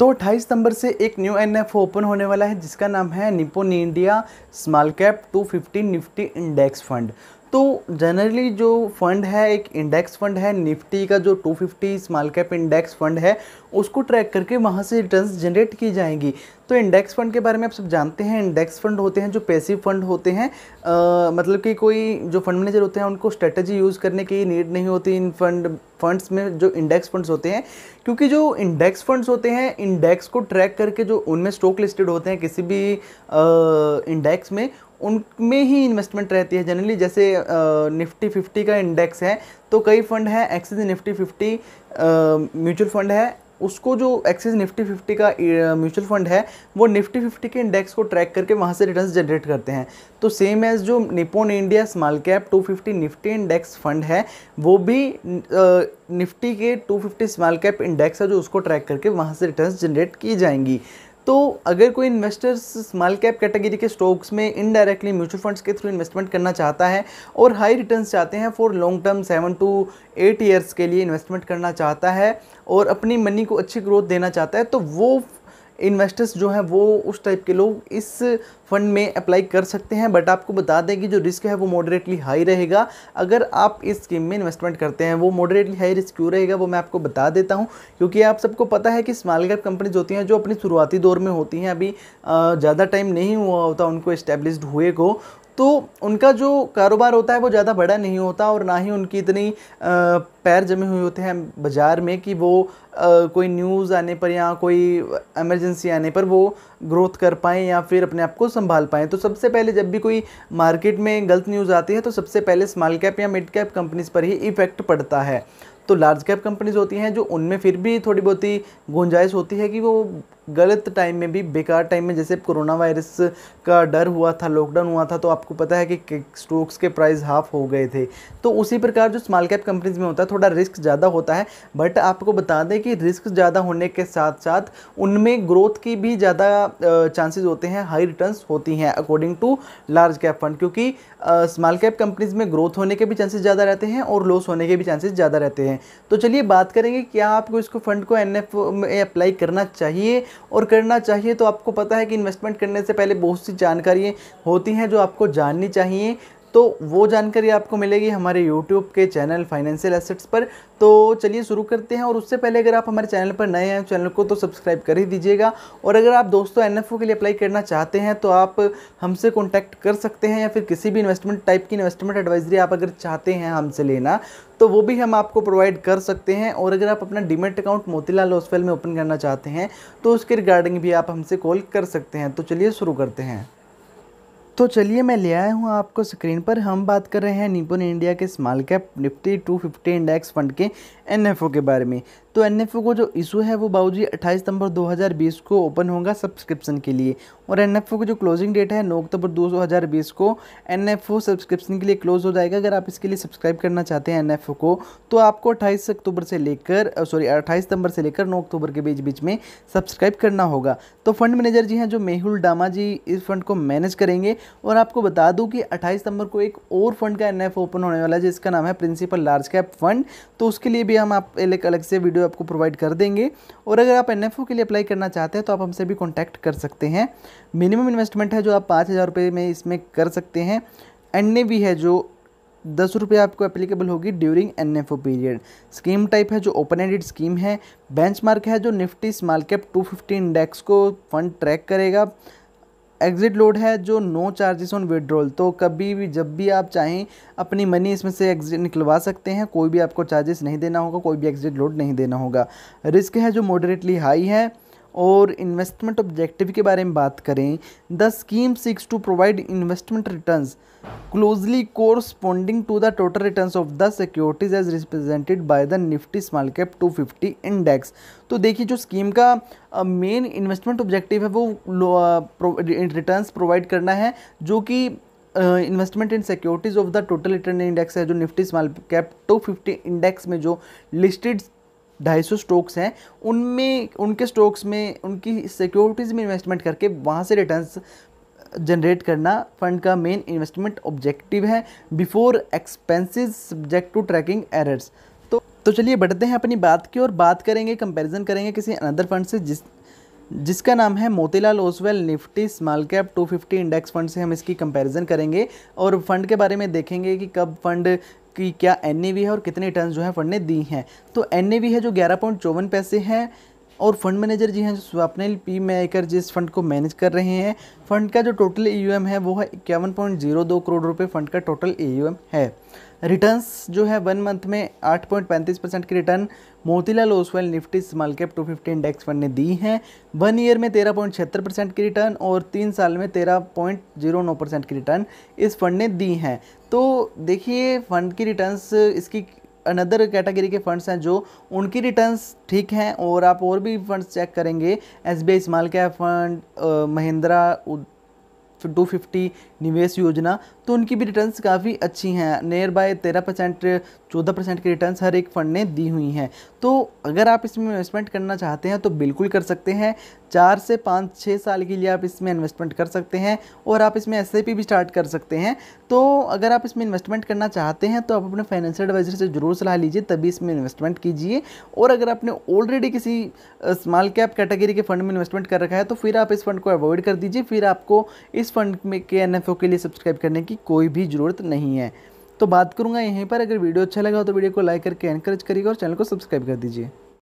तो 28 सितंबर से एक न्यू एन ओपन होने वाला है जिसका नाम है Nippon India small cap 250 Nifty index fund तो जनरली जो फंड है एक इंडेक्स फंड है निफ्टी का जो 250 स्मॉल कैप इंडेक्स फंड है उसको ट्रैक करके वहाँ से रिटर्न्स जनरेट की जाएंगी तो इंडेक्स फंड के बारे में आप सब जानते हैं इंडेक्स फंड होते हैं जो पैसिव फंड होते हैं आ, मतलब कि कोई जो फंड मैनेजर होते हैं उनको स्ट्रेटजी यूज़ करने की नीड नहीं होती इन फंड फंड्स में जो इंडेक्स फंड्स होते हैं क्योंकि जो इंडेक्स फंड्स होते हैं इंडेक्स को ट्रैक करके जो उनमें स्टॉक लिस्टेड होते हैं किसी भी इंडेक्स में उनमें ही इन्वेस्टमेंट रहती है जनरली जैसे निफ्टी फिफ्टी का इंडेक्स है तो कई फंड है Axis Nifty fifty mutual fund है उसको जो एक्सिस निफ्टी फिफ्टी का म्यूचुअल फंड है वो निफ्टी फिफ्टी के इंडेक्स को ट्रैक करके वहाँ से रिटर्न जनरेट करते हैं तो सेम एज़ जो Nippon India small cap 250 Nifty index fund है वो भी निफ्टी के 250 स्मॉल कैप इंडेक्स है जो उसको ट्रैक करके वहाँ से रिटर्न जनरेट की जाएंगी तो अगर कोई इन्वेस्टर्स स्मॉल कैप कैटेगरी के स्टॉक्स में इनडायरेक्टली म्यूचुअल फंड्स के थ्रू इन्वेस्टमेंट करना चाहता है और हाई रिटर्न चाहते हैं for long term seven to eight years के लिए इन्वेस्टमेंट करना चाहता है और अपनी मनी को अच्छी ग्रोथ देना चाहता है तो वो इन्वेस्टर्स जो हैं वो उस टाइप के लोग इस फंड में अप्लाई कर सकते हैं बट आपको बता दें कि जो रिस्क है वो मॉडरेटली हाई रहेगा अगर आप इस स्कीम में इन्वेस्टमेंट करते हैं वो मॉडरेटली हाई रिस्क क्यों रहेगा वो मैं आपको बता देता हूँ क्योंकि आप सबको पता है कि स्मॉल कैप कंपनीज होती हैं जो अपनी शुरुआती दौर में होती हैं अभी ज़्यादा टाइम नहीं हुआ होता उनको इस्टेब्लिश हुए को तो उनका जो कारोबार होता है वो ज़्यादा बड़ा नहीं होता और ना ही उनकी इतनी पैर जमे हुए होते हैं बाज़ार में कि वो कोई न्यूज़ आने पर या कोई एमरजेंसी आने पर वो ग्रोथ कर पाएँ या फिर अपने आप को संभाल पाएँ तो सबसे पहले जब भी कोई मार्केट में गलत न्यूज़ आती है तो सबसे पहले स्मॉल कैप या मिड कैप कंपनीज़ पर ही इफ़ेक्ट पड़ता है तो लार्ज कैप कंपनीज़ होती हैं जो उनमें फिर भी थोड़ी बहुत ही गुंजाइश होती है कि वो गलत टाइम में भी बेकार टाइम में जैसे कोरोना वायरस का डर हुआ था लॉकडाउन हुआ था तो आपको पता है कि स्टॉक्स के प्राइस हाफ हो गए थे तो उसी प्रकार जो स्मॉल कैप कंपनीज में होता है थोड़ा रिस्क ज़्यादा होता है बट आपको बता दें कि रिस्क ज़्यादा होने के साथ साथ उनमें ग्रोथ की भी ज़्यादा चांसेज होते हैं हाई रिटर्न होती हैं according to large cap fund क्योंकि स्मॉल कैप कंपनीज में ग्रोथ होने के भी चांसेज ज़्यादा रहते हैं और लॉस होने के भी चांसेज ज़्यादा रहते हैं तो चलिए बात करेंगे क्या आपको इसको फंड को एन में अप्लाई करना चाहिए और करना चाहिए तो आपको पता है कि इन्वेस्टमेंट करने से पहले बहुत सी जानकारियाँ होती हैं जो आपको जाननी चाहिए तो वो जानकारी आपको मिलेगी हमारे यूट्यूब के चैनल फाइनेंशियल एसेट्स पर तो चलिए शुरू करते हैं और उससे पहले अगर आप हमारे चैनल पर नए हैं चैनल को तो सब्सक्राइब कर ही दीजिएगा और अगर आप दोस्तों एन के लिए अप्लाई करना चाहते हैं तो आप हमसे कॉन्टैक्ट कर सकते हैं या फिर किसी भी इन्वेस्टमेंट टाइप की इन्वेस्टमेंट एडवाइजरी आप अगर चाहते हैं हमसे लेना तो वो भी हम आपको प्रोवाइड कर सकते हैं और अगर आप अपना डिमेट अकाउंट मोतीलाल ओसफेल में ओपन करना चाहते हैं तो उसके रिगार्डिंग भी आप हमसे कॉल कर सकते हैं तो चलिए शुरू करते हैं तो चलिए मैं ले आया हूँ आपको स्क्रीन पर हम बात कर रहे हैं निपुन इंडिया के small cap Nifty 250 index fund के एनएफओ के बारे में तो एन को जो इशू है वो बाबूजी 28 सितंबर 2020 को ओपन होगा सब्सक्रिप्शन के लिए और एन को जो क्लोजिंग डेट है नौ अक्टूबर 2020 को एन सब्सक्रिप्शन के लिए क्लोज हो जाएगा अगर आप इसके लिए सब्सक्राइब करना चाहते हैं एन को तो आपको अट्ठाईस अक्टूबर से लेकर सॉरी अट्ठाईस सितंबर से लेकर नौ अक्टूबर के बीच बीच में सब्सक्राइब करना होगा तो फंड मैनेजर जी हैं जो मेहुल डामा जी इस फंड को मैनेज करेंगे और आपको बता दूँ कि अट्ठाईस सितंबर को एक और फंड का एन ओपन होने वाला है जिसका नाम है प्रिंसिपल लार्ज कैप फंड तो उसके लिए भी हम आप एक अलग से वीडियो वीडियो आपको प्रोवाइड कर देंगे और अगर आप एन के लिए अप्लाई करना चाहते हैं तो आप हमसे भी कॉन्टैक्ट कर सकते हैं मिनिमम इन्वेस्टमेंट है जो आप पाँच हज़ार में इसमें कर सकते हैं एन भी है जो दस रुपये आपको एप्लीकेबल होगी during N F O period scheme type है जो ओपन एंडेड स्कीम है बेंचमार्क है जो निफ्टी स्मॉल कैप 250 इंडेक्स को फंड ट्रैक करेगा एग्ज़िट लोड है जो नो चार्जेस ऑन विड्रॉल तो कभी भी जब भी आप चाहें अपनी मनी इसमें से एग्ज़िट निकलवा सकते हैं कोई भी आपको चार्जेस नहीं देना होगा कोई भी एग्ज़िट लोड नहीं देना होगा रिस्क है जो मॉडरेटली हाई है और इन्वेस्टमेंट ऑब्जेक्टिव के बारे में बात करें the scheme seeks to provide investment return closely corresponding to the total return of the securities as represented by the Nifty small cap 250 index तो देखिए जो स्कीम का मेन इन्वेस्टमेंट ऑब्जेक्टिव है वो रिटर्न प्रोवाइड करना है जो कि investment in securities of the total return index है जो निफ्टी स्मॉल कैप 250 इंडेक्स में जो लिस्टेड ढाई सौ स्टॉक्स हैं उनमें उनके स्टॉक्स में उनकी सिक्योरिटीज़ में इन्वेस्टमेंट करके वहाँ से रिटर्न्स जनरेट करना फंड का मेन इन्वेस्टमेंट ऑब्जेक्टिव है before expenses subject to tracking errors तो तो चलिए बढ़ते हैं अपनी बात की और बात करेंगे कंपैरिजन करेंगे किसी अनदर फंड से जिस जिसका नाम है Motilal Oswal Nifty small cap 250 index fund से हम इसकी कंपैरिजन करेंगे और फंड के बारे में देखेंगे कि कब फंड कि क्या एन है और कितने रिटर्न जो है फंड ने दी हैं तो एन है जो ग्यारह पॉइंट चौवन पैसे हैं और फंड मैनेजर जी हैं जो स्वप्निल पी मेकर जिस फंड को मैनेज कर रहे हैं फंड का जो टोटल ए है वो है इक्यावन पॉइंट जीरो दो करोड़ रुपये फंड का टोटल ए है रिटर्न्स जो है वन मंथ में 8.35 परसेंट की return Motilal Oswal Nifty small cap 250 index fund ने दी है वन ईयर में 13.76 परसेंट की रिटर्न और तीन साल में 13.09 परसेंट की रिटर्न इस फंड ने दी हैं तो देखिए फंड की रिटर्न्स इसकी अनदर कैटेगरी के फंड्स हैं जो उनकी रिटर्न्स ठीक हैं और आप और भी फंड्स चेक करेंगे S B I small cap fund Mahindra two fifty निवेश योजना तो उनकी भी रिटर्न्स काफ़ी अच्छी हैं नियर बाय तेरह परसेंट चौदह परसेंट की रिटर्न हर एक फंड ने दी हुई हैं तो अगर आप इसमें इन्वेस्टमेंट करना चाहते हैं तो बिल्कुल कर सकते हैं चार से पाँच छः साल के लिए आप इसमें इन्वेस्टमेंट कर सकते हैं और आप इसमें एस भी स्टार्ट कर सकते हैं तो अगर आप इसमें इन्वेस्टमेंट करना चाहते हैं तो आप अपने फाइनेंशियल एडवाइज़र से ज़रूर सलाह लीजिए तभी इसमें इन्वेस्टमेंट कीजिए और अगर आपने ऑलरेडी किसी स्मॉल कैप कैटेगरी के फंड में इन्वेस्टमेंट कर रखा है तो फिर आप इस फंड को अवॉइड कर दीजिए फिर आपको इस फंड में के एन के लिए सब्सक्राइब करने की कोई भी ज़रूरत नहीं है तो बात करूँगा यहीं पर अगर वीडियो अच्छा लगा तो वीडियो को लाइक करके एनकरेज करिएगा और चैनल को सब्सक्राइब कर दीजिए